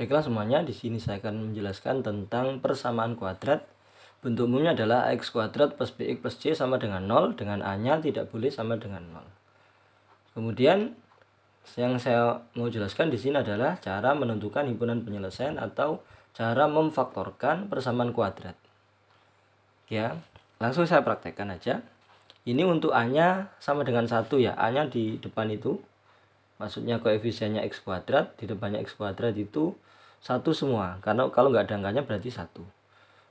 Baiklah semuanya, di sini saya akan menjelaskan tentang persamaan kuadrat. Bentuk umumnya adalah x kuadrat plus bx plus c sama dengan 0, dengan a-nya tidak boleh sama dengan 0. Kemudian yang saya mau jelaskan di sini adalah cara menentukan himpunan penyelesaian atau cara memfaktorkan persamaan kuadrat. Ya, langsung saya praktekkan aja. Ini untuk A-nya sama dengan satu ya, A-nya di depan itu maksudnya koefisiennya x kuadrat di depannya x kuadrat itu satu semua karena kalau nggak ada angkanya berarti satu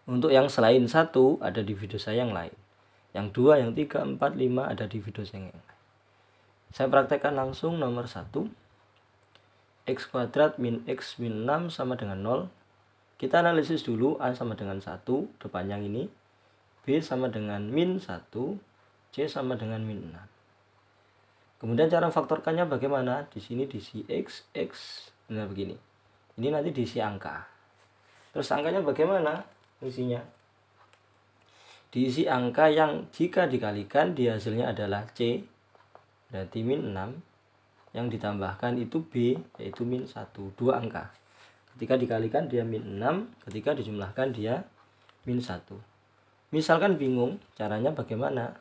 untuk yang selain satu ada di video saya yang lain yang dua yang tiga empat lima ada di video saya yang lain saya praktekkan langsung nomor satu x kuadrat min x min 6 sama dengan 0 kita analisis dulu a sama dengan satu depan yang ini b sama dengan min 1 c sama dengan min 6 Kemudian cara faktorkannya bagaimana? Di sini diisi x, x, benar begini. Ini nanti diisi angka. Terus angkanya bagaimana isinya? Diisi angka yang jika dikalikan di hasilnya adalah C, berarti min 6. Yang ditambahkan itu B, yaitu min 1, 2 angka. Ketika dikalikan dia min 6, ketika dijumlahkan dia min 1. Misalkan bingung, caranya bagaimana?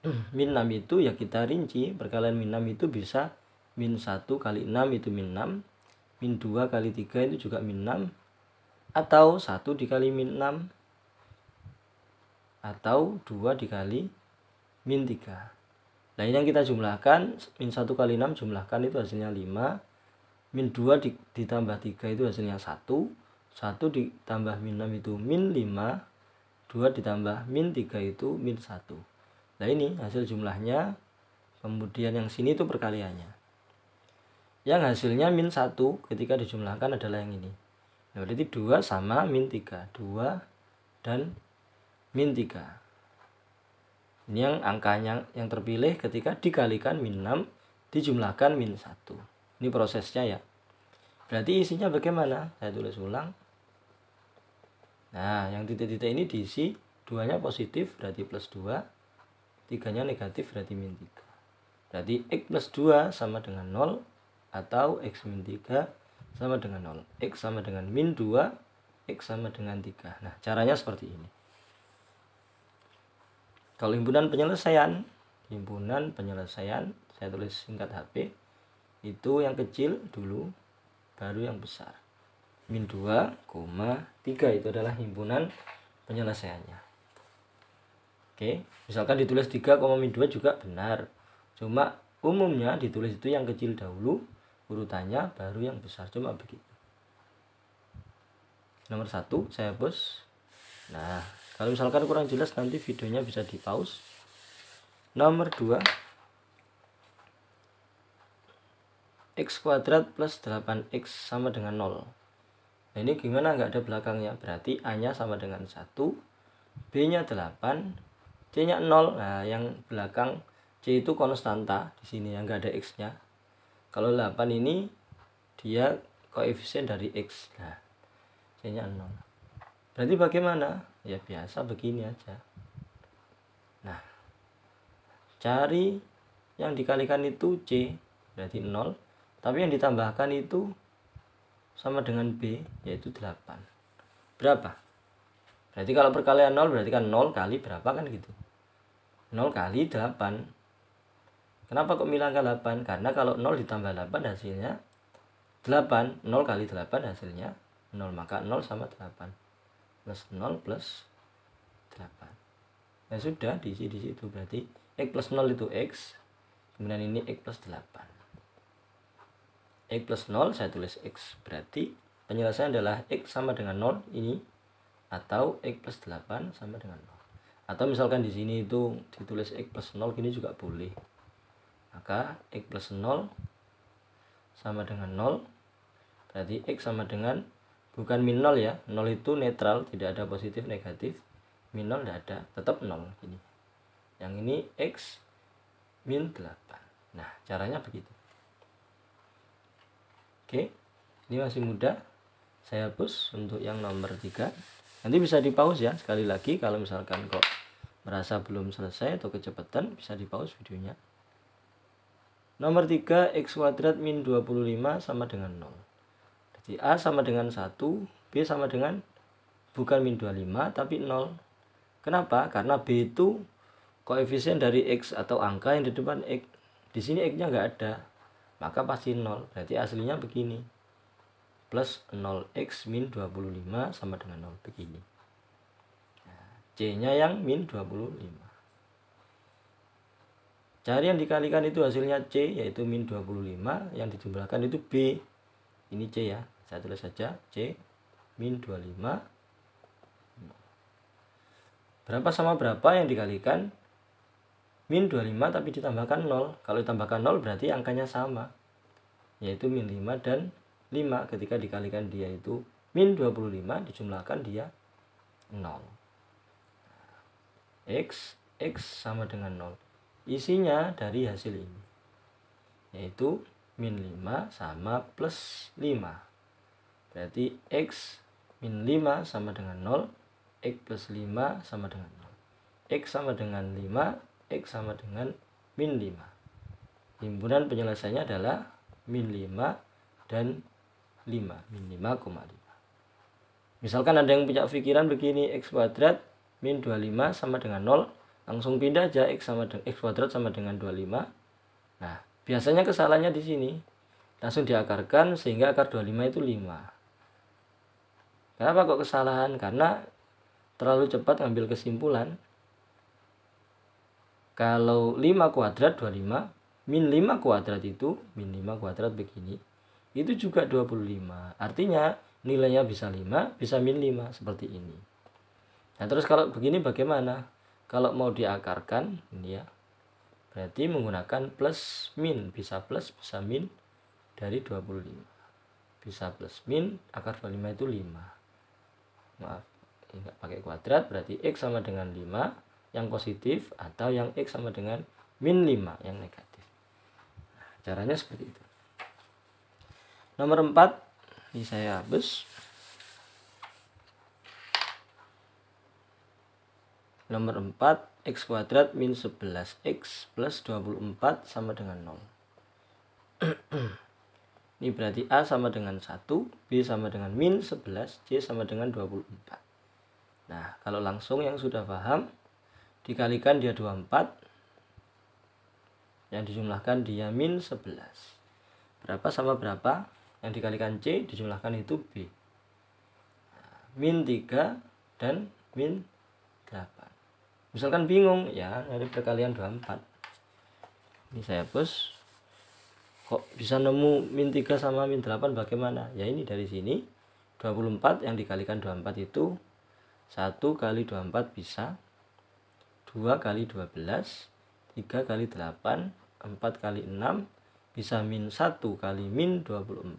min 6 itu ya kita rinci perkalian min 6 itu bisa min 1 kali 6 itu min 6 min 2 kali 3 itu juga min 6 atau 1 dikali min 6 atau 2 dikali min 3 nah ini yang kita jumlahkan min 1 kali 6 jumlahkan itu hasilnya 5 min 2 ditambah 3 itu hasilnya 1 1 ditambah min 6 itu min 5 2 ditambah min 3 itu min 1 Nah ini hasil jumlahnya. Kemudian yang sini itu perkaliannya. Yang hasilnya min 1 ketika dijumlahkan adalah yang ini. Nah, berarti 2 sama min 3. 2 dan min 3. Ini yang angkanya yang terpilih ketika dikalikan min 6 dijumlahkan min 1. Ini prosesnya ya. Berarti isinya bagaimana? Saya tulis ulang. Nah, yang titik-titik ini diisi duanya positif berarti plus 2 tiganya negatif berarti min 3 berarti x plus 2 sama dengan 0 atau x min 3 sama dengan 0 x sama dengan min 2 x sama dengan 3 nah caranya seperti ini kalau himpunan penyelesaian himpunan penyelesaian saya tulis singkat HP itu yang kecil dulu baru yang besar min 2, 3 itu adalah himpunan penyelesaiannya Oke, misalkan ditulis 3,2 juga benar. Cuma umumnya ditulis itu yang kecil dahulu, urutannya baru yang besar. Cuma begitu. Nomor 1, saya hapus. Nah, kalau misalkan kurang jelas nanti videonya bisa di pause. Nomor 2 X kuadrat plus 8X sama dengan 0 Nah ini gimana nggak ada belakangnya Berarti A nya sama dengan 1 B nya 8 C nya 0 nah yang belakang C itu konstanta di sini yang enggak ada X nya kalau 8 ini dia koefisien dari X nah C nya 0 berarti bagaimana ya biasa begini aja nah cari yang dikalikan itu C berarti 0 tapi yang ditambahkan itu sama dengan B yaitu 8 berapa Berarti kalau perkalian 0 berarti kan 0 kali berapa kan gitu. 0 kali 8. Kenapa kok bilang ke 8? Karena kalau 0 ditambah 8 hasilnya 8. 0 kali 8 hasilnya 0. Maka 0 sama 8. Plus 0 plus 8. Ya sudah diisi di situ berarti X plus 0 itu X. Kemudian ini X plus 8. X plus 0 saya tulis X. Berarti penjelasan adalah X sama dengan 0 ini atau x plus 8 sama dengan 0 atau misalkan di sini itu ditulis x plus 0 gini juga boleh maka x plus 0 sama dengan 0 berarti x sama dengan bukan min 0 ya 0 itu netral tidak ada positif negatif min 0 tidak ada tetap 0 ini yang ini x min 8 nah caranya begitu oke ini masih mudah saya hapus untuk yang nomor 3 nanti bisa di pause ya sekali lagi kalau misalkan kok merasa belum selesai atau kecepatan bisa di pause videonya nomor 3 x kuadrat min 25 sama dengan 0 jadi A sama dengan 1 B sama dengan bukan min 25 tapi 0 kenapa? karena B itu koefisien dari X atau angka yang di depan X di sini X nya nggak ada maka pasti 0 berarti aslinya begini plus 0x min 25 sama dengan 0 begini nah, C nya yang min 25 cari yang dikalikan itu hasilnya C yaitu min 25 yang dijumlahkan itu B ini C ya saya tulis saja C min 25 Berapa sama berapa yang dikalikan? Min 25 tapi ditambahkan 0. Kalau ditambahkan 0 berarti angkanya sama. Yaitu min 5 dan 5 ketika dikalikan dia itu min 25 dijumlahkan dia 0 X X sama dengan 0 isinya dari hasil ini yaitu min 5 sama plus 5 berarti X min 5 sama dengan 0 X plus 5 sama dengan 0 X sama dengan 5 X sama dengan min 5 himpunan penyelesaiannya adalah min 5 dan 5 min 5,5 misalkan ada yang punya pikiran begini x kuadrat min 25 sama dengan 0 langsung pindah aja x sama dengan x kuadrat sama dengan 25 nah biasanya kesalahannya di sini langsung diakarkan sehingga akar 25 itu 5 kenapa kok kesalahan karena terlalu cepat ngambil kesimpulan kalau 5 kuadrat 25 min 5 kuadrat itu min 5 kuadrat begini itu juga 25 artinya nilainya bisa 5 bisa min 5 seperti ini nah terus kalau begini bagaimana kalau mau diakarkan ini ya berarti menggunakan plus min bisa plus bisa min dari 25 bisa plus min akar 25 itu 5 maaf nggak pakai kuadrat berarti x sama dengan 5 yang positif atau yang x sama dengan min 5 yang negatif nah, caranya seperti itu nomor 4 ini saya habis nomor 4 x kuadrat minus 11x plus 24 sama dengan 0 ini berarti A sama dengan 1 B sama dengan min 11 C sama dengan 24 nah kalau langsung yang sudah paham dikalikan dia 24 yang dijumlahkan dia min 11 berapa sama berapa yang dikalikan C dijumlahkan itu B nah, min 3 dan min 8 misalkan bingung ya dari perkalian 24 ini saya hapus kok bisa nemu min 3 sama min 8 bagaimana ya ini dari sini 24 yang dikalikan 24 itu 1 kali 24 bisa 2 kali 12 3 kali 8 4 kali 6 bisa min 1 kali min 24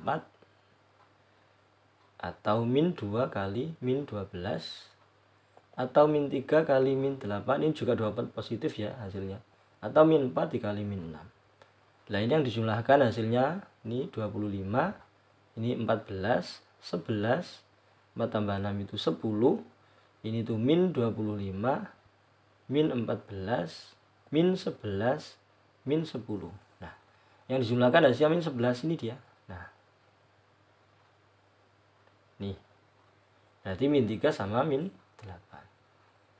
atau min 2 kali min 12 atau min 3 kali min 8 ini juga dapat positif ya hasilnya atau min 4 dikali min 6 nah ini yang dijumlahkan hasilnya ini 25 ini 14 11 4 tambah 6 itu 10 ini tuh min 25 min 14 min 11 min 10 yang dijumlahkan siam ini 11 ini dia nah nih berarti min 3 sama min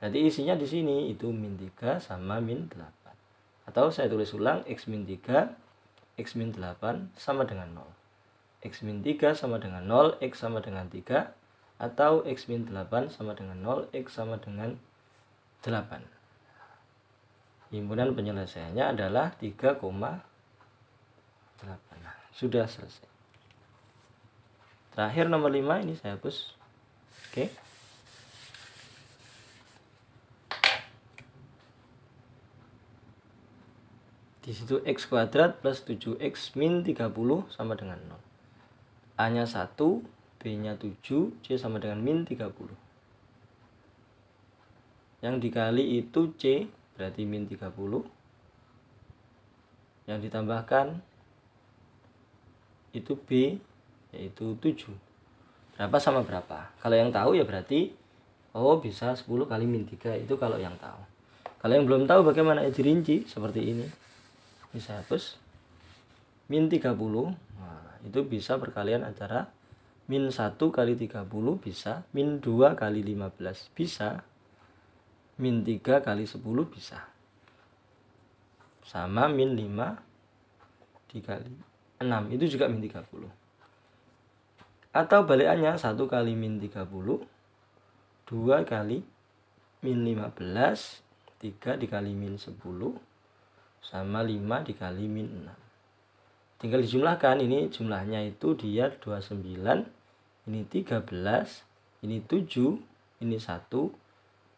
8 berarti isinya di sini itu min 3 sama min 8 atau saya tulis ulang x min 3 x min 8 sama dengan 0 x min 3 sama dengan 0 x sama dengan 3 atau x min 8 sama dengan 0 x sama dengan 8 himpunan penyelesaiannya adalah 3,8 8 nah, sudah selesai terakhir nomor 5 ini saya hapus oke di situ x kuadrat plus 7x min 30 sama dengan 0 a nya 1 b nya 7 c sama dengan min 30 yang dikali itu c berarti min 30 yang ditambahkan itu B yaitu 7 berapa sama berapa kalau yang tahu ya berarti oh bisa 10 kali min 3 itu kalau yang tahu kalau yang belum tahu bagaimana ya dirinci seperti ini bisa hapus min 30 nah, itu bisa perkalian antara min 1 kali 30 bisa min 2 kali 15 bisa min 3 kali 10 bisa sama min 5 dikali 6 itu juga min 30 atau balikannya 1 kali min 30 2 kali min 15 3 dikali min 10 sama 5 dikali min 6 tinggal dijumlahkan ini jumlahnya itu dia 29 ini 13 ini 7 ini 1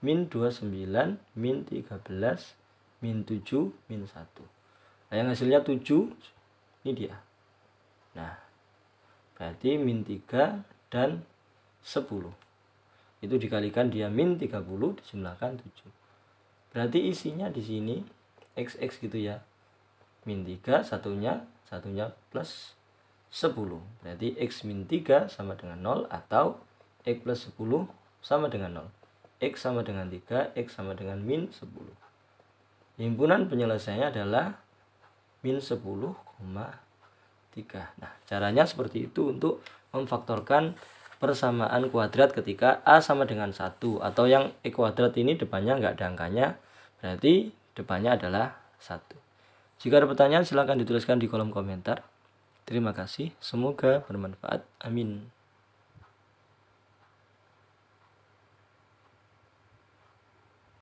min 29 min 13 min 7 min 1 nah, yang hasilnya 7 ini dia Nah, berarti min 3 dan 10. Itu dikalikan dia min 30 dijumlahkan 7. Berarti isinya di sini XX gitu ya. Min 3 satunya, satunya plus 10. Berarti X min 3 sama dengan 0 atau X plus 10 sama dengan 0. X sama dengan 3, X sama dengan min 10. Himpunan penyelesaiannya adalah min 10, 3. Nah, caranya seperti itu untuk memfaktorkan persamaan kuadrat ketika A sama dengan 1 atau yang E kuadrat ini depannya nggak ada angkanya, berarti depannya adalah 1. Jika ada pertanyaan silahkan dituliskan di kolom komentar. Terima kasih, semoga bermanfaat. Amin.